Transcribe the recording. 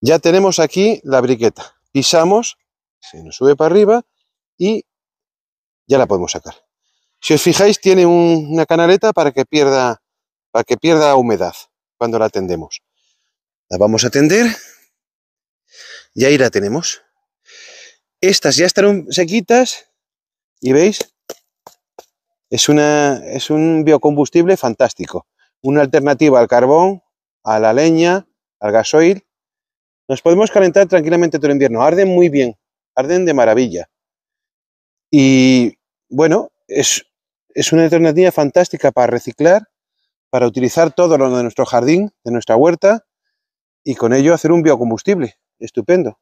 Ya tenemos aquí la briqueta. Pisamos, se nos sube para arriba y ya la podemos sacar. Si os fijáis, tiene una canaleta para que, pierda, para que pierda humedad cuando la tendemos. La vamos a tender y ahí la tenemos. Estas ya están sequitas y veis, es, una, es un biocombustible fantástico. Una alternativa al carbón, a la leña, al gasoil nos podemos calentar tranquilamente todo el invierno. Arden muy bien, arden de maravilla. Y bueno, es, es una alternativa fantástica para reciclar, para utilizar todo lo de nuestro jardín, de nuestra huerta, y con ello hacer un biocombustible. Estupendo.